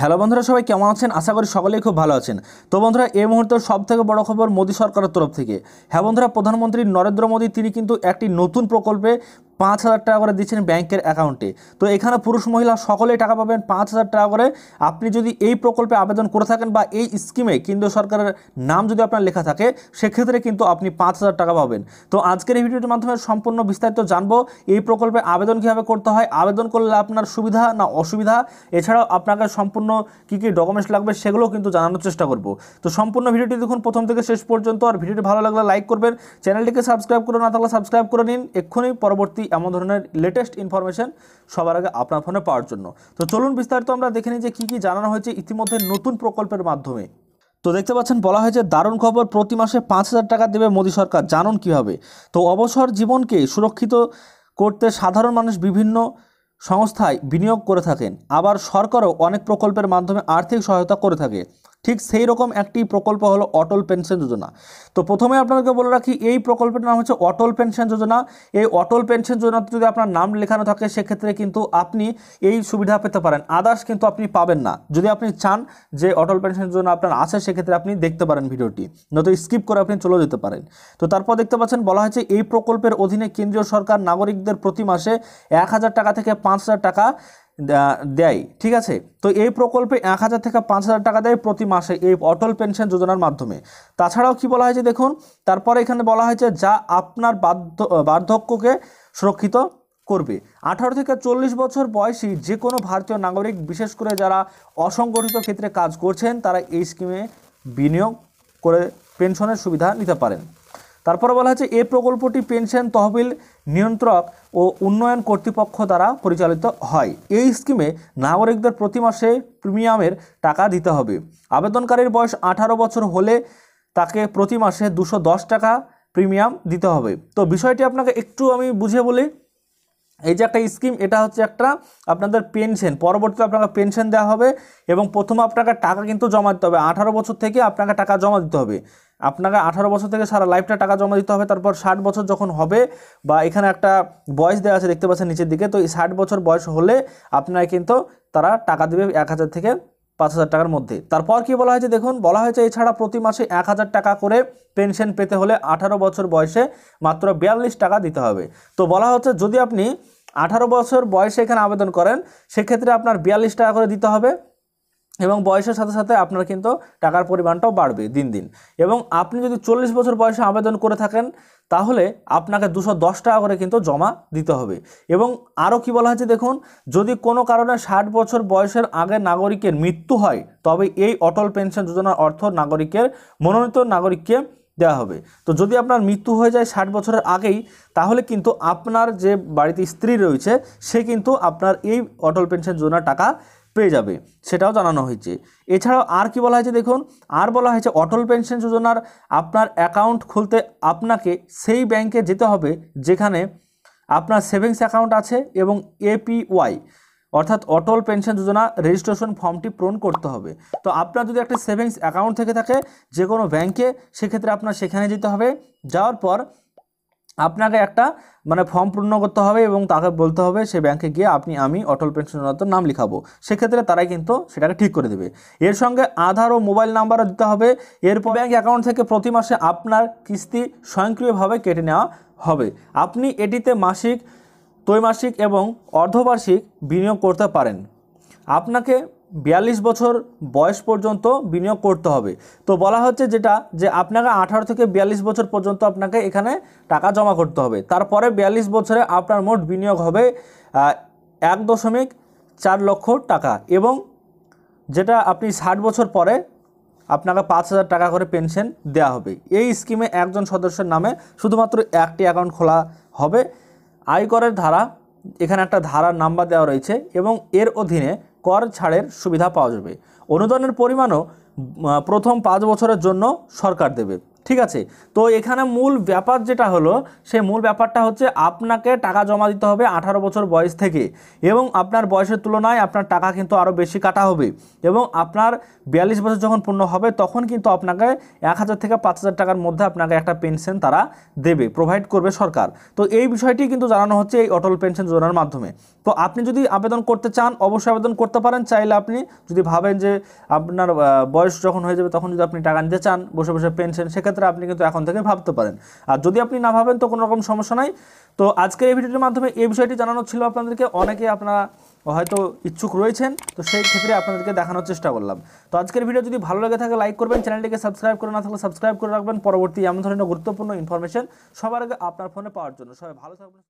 hello বন্ধুরা সবাই কেমন আছেন আশা করি সকলেই খুব ভালো আছেন তো বন্ধুরা এই মুহূর্তে থেকে বড় খবর মোদী সরকারের তরফ থেকে হ্যাঁ বন্ধুরা প্রধানমন্ত্রী নরেন্দ্র মোদী তিনি কিন্তু একটি নতুন প্রকল্পে পাঁচ হাজার টাকা করে দিচ্ছেন ব্যাংকের অ্যাকাউন্টে তো এখানে পুরুষ মহিলা সকলেই টাকা পাবেন পাঁচ হাজার টাকা করে আপনি যদি এই প্রকল্পে আবেদন করে থাকেন বা এই স্কিমে কেন্দ্রীয় সরকারের নাম যদি আপনার লেখা থাকে সেক্ষেত্রে কিন্তু আপনি পাঁচ হাজার টাকা পাবেন তো আজকের এই ভিডিওটির মাধ্যমে সম্পূর্ণ বিস্তারিত জানবো এই প্রকল্পে আবেদন কীভাবে করতে হয় আবেদন করলে আপনার সুবিধা না অসুবিধা এছাড়াও আপনাকে সম্পূর্ণ কী কী ডকুমেন্টস লাগবে সেগুলো কিন্তু জানানোর চেষ্টা করব তো সম্পূর্ণ ভিডিওটি দেখুন প্রথম থেকে শেষ পর্যন্ত আর ভিডিওটি ভালো লাগলে লাইক করবেন চ্যানেলটিকে সাবস্ক্রাইব করে না থাকলে সাবস্ক্রাইব করে নিন এক্ষুনি পরবর্তী এমন ধরনের লেটেস্ট ইনফরমেশন সবার আগে আপনার ফোনে পাওয়ার জন্য তো চলুন বিস্তারিত আমরা দেখে নিই যে কী কী জানানো হয়েছে ইতিমধ্যে নতুন প্রকল্পের মাধ্যমে তো দেখতে পাচ্ছেন বলা হয়েছে দারুণ খবর প্রতি মাসে পাঁচ হাজার টাকা দেবে মোদী সরকার জানুন কিভাবে তো অবসর জীবনকে সুরক্ষিত করতে সাধারণ মানুষ বিভিন্ন সংস্থায় বিনিয়োগ করে থাকেন আবার সরকারও অনেক প্রকল্পের মাধ্যমে আর্থিক সহায়তা করে থাকে ঠিক সেই রকম একটি প্রকল্প হলো অটল পেনশন যোজনা তো প্রথমে আপনাদেরকে বলে রাখি এই প্রকল্পের নাম হচ্ছে অটল পেনশন যোজনা এই অটল পেনশন যোজনাতে যদি আপনার নাম লেখানো থাকে সেক্ষেত্রে কিন্তু আপনি এই সুবিধা পেতে পারেন আদার্স কিন্তু আপনি পাবেন না যদি আপনি চান যে অটল পেনশন যোজনা আপনার আছে সেক্ষেত্রে আপনি দেখতে পারেন ভিডিওটি নয়তো স্কিপ করে আপনি চলে যেতে পারেন তো তারপর দেখতে পাচ্ছেন বলা হয়েছে এই প্রকল্পের অধীনে কেন্দ্রীয় সরকার নাগরিকদের প্রতি মাসে এক হাজার টাকা থেকে পাঁচ হাজার টাকা দেয় ঠিক আছে তো এই প্রকল্পে এক হাজার থেকে পাঁচ হাজার টাকা দেয় প্রতি মাসে এই অটল পেনশন যোজনার মাধ্যমে তাছাড়াও কি বলা হয়েছে দেখুন তারপরে এখানে বলা হয়েছে যা আপনার বার্ধ বার্ধক্যকে সুরক্ষিত করবে আঠারো থেকে চল্লিশ বছর বয়সী যে কোনো ভারতীয় নাগরিক বিশেষ করে যারা অসংগঠিত ক্ষেত্রে কাজ করছেন তারা এই স্কিমে বিনিয়োগ করে পেনশনের সুবিধা নিতে পারেন তারপরে বলা হয়েছে এ প্রকল্পটি পেনশন তহবিল নিয়ন্ত্রক ও উন্নয়ন কর্তৃপক্ষ দ্বারা পরিচালিত হয় এই স্কিমে নাগরিকদের প্রতি মাসে প্রিমিয়ামের টাকা দিতে হবে আবেদনকারীর বয়স আঠারো বছর হলে তাকে প্রতি মাসে দুশো টাকা প্রিমিয়াম দিতে হবে তো বিষয়টি আপনাকে একটু আমি বুঝে বলি এই যে একটা স্কিম এটা হচ্ছে একটা আপনাদের পেনশন পরবর্তীতে আপনাকে পেনশন দেওয়া হবে এবং প্রথমে আপনাকে টাকা কিন্তু জমা দিতে হবে আঠারো বছর থেকে আপনাকে টাকা জমা দিতে হবে আপনারা আঠারো বছর থেকে সারা লাইফটা টাকা জমা দিতে হবে তারপর ষাট বছর যখন হবে বা এখানে একটা বয়স দেওয়া আছে দেখতে পাচ্ছেন নিচের দিকে তো এই ষাট বছর বয়স হলে আপনারা কিন্তু তারা টাকা দেবে এক হাজার থেকে পাঁচ হাজার টাকার মধ্যে তারপর কি বলা হয়েছে দেখুন বলা হয়েছে এছাড়া প্রতি মাসে এক হাজার টাকা করে পেনশন পেতে হলে আঠারো বছর বয়সে মাত্র বিয়াল্লিশ টাকা দিতে হবে তো বলা হচ্ছে যদি আপনি আঠারো বছর বয়সে এখানে আবেদন করেন সেক্ষেত্রে আপনার বিয়াল্লিশ টাকা করে দিতে হবে এবং বয়সের সাথে সাথে আপনার কিন্তু টাকার পরিমাণটাও বাড়বে দিন দিন এবং আপনি যদি চল্লিশ বছর বয়সে আবেদন করে থাকেন তাহলে আপনাকে দুশো দশ টাকা করে কিন্তু জমা দিতে হবে এবং আরও কি বলা হয়েছে দেখুন যদি কোনো কারণে ষাট বছর বয়সের আগে নাগরিকের মৃত্যু হয় তবে এই অটল পেনশন যোজনার অর্থ নাগরিকের মনোনীত নাগরিককে দেওয়া হবে তো যদি আপনার মৃত্যু হয়ে যায় ষাট বছরের আগেই তাহলে কিন্তু আপনার যে বাড়িতে স্ত্রী রয়েছে সে কিন্তু আপনার এই অটল পেনশন যোজনার টাকা পেয়ে যাবে সেটাও জানানো হয়েছে এছাড়াও আর কি বলা হয়েছে দেখুন আর বলা হয়েছে অটল পেনশন যোজনার আপনার অ্যাকাউন্ট খুলতে আপনাকে সেই ব্যাংকে যেতে হবে যেখানে আপনার সেভিংস অ্যাকাউন্ট আছে এবং এপিওয়াই অর্থাৎ অটল পেনশন যোজনা রেজিস্ট্রেশন ফর্মটি পূরণ করতে হবে তো আপনার যদি একটা সেভিংস অ্যাকাউন্ট থেকে থাকে যে কোনো ব্যাংকে সেক্ষেত্রে আপনার সেখানে যেতে হবে যাওয়ার পর আপনাকে একটা মানে ফর্ম পূর্ণ করতে হবে এবং তাকে বলতে হবে সে ব্যাংকে গিয়ে আপনি আমি অটল পেনশন যোজনার নাম লিখাবো সেক্ষেত্রে তারাই কিন্তু সেটাকে ঠিক করে দেবে এর সঙ্গে আধার ও মোবাইল নাম্বারও দিতে হবে এরপর ব্যাংক অ্যাকাউন্ট থেকে প্রতি মাসে আপনার কিস্তি স্বয়ংক্রিয়ভাবে কেটে নেওয়া হবে আপনি এটিতে মাসিক ত্রৈমাসিক এবং অর্ধবার্ষিক বিনিয়োগ করতে পারেন আপনাকে বিয়াল্লিশ বছর বয়স পর্যন্ত বিনিয়োগ করতে হবে তো বলা হচ্ছে যেটা যে আপনাকে আঠারো থেকে বিয়াল্লিশ বছর পর্যন্ত আপনাকে এখানে টাকা জমা করতে হবে তারপরে বিয়াল্লিশ বছরে আপনার মোট বিনিয়োগ হবে এক দশমিক চার লক্ষ টাকা এবং যেটা আপনি ষাট বছর পরে আপনাকে পাঁচ হাজার টাকা করে পেনশন দেয়া হবে এই স্কিমে একজন সদস্যের নামে শুধুমাত্র একটি অ্যাকাউন্ট খোলা হবে আয়করের ধারা এখানে একটা ধারার নাম্বার দেওয়া রয়েছে এবং এর অধীনে কর ছাড়ের সুবিধা পাওয়া যাবে অনুদানের পরিমাণও প্রথম পাঁচ বছরের জন্য সরকার দেবে ঠিক আছে তো এখানে মূল ব্যাপার যেটা হলো সে মূল ব্যাপারটা হচ্ছে আপনাকে টাকা জমা দিতে হবে আঠারো বছর বয়স থেকে এবং আপনার বয়সের তুলনায় আপনার টাকা কিন্তু আরও বেশি কাটা হবে এবং আপনার বিয়াল্লিশ বছর যখন পূর্ণ হবে তখন কিন্তু আপনাকে এক হাজার থেকে পাঁচ হাজার টাকার মধ্যে আপনাকে একটা পেনশন তারা দেবে প্রোভাইড করবে সরকার তো এই বিষয়টি কিন্তু জানানো হচ্ছে এই অটল পেনশন যোজনার মাধ্যমে তো আপনি যদি আবেদন করতে চান অবশ্যই আবেদন করতে পারেন চাইলে আপনি যদি ভাবেন যে আপনার বয়স যখন হয়ে যাবে তখন যদি আপনি টাকা নিতে চান বসে বসে পেনশন সেক্ষেত্রে সেক্ষেত্রে আপনি কিন্তু এখন থেকে ভাবতে পারেন আর যদি আপনি না ভাবেন তো কোনো রকম সমস্যা নাই তো আজকের এই ভিডিওটির মাধ্যমে এই বিষয়টি জানানো ছিল আপনাদেরকে অনেকে আপনারা হয়তো ইচ্ছুক রয়েছেন তো সেই ক্ষেত্রে আপনাদেরকে দেখানোর চেষ্টা করলাম তো আজকের ভিডিও যদি ভালো লাগে থাকে লাইক করবেন চ্যানেলটিকে সাবস্ক্রাইব করে না থাকলে সাবস্ক্রাইব করে রাখবেন পরবর্তী এমন ধরনের গুরুত্বপূর্ণ ইনফরমেশন সবার আগে আপনার ফোনে পাওয়ার জন্য সবাই ভালো থাকবেন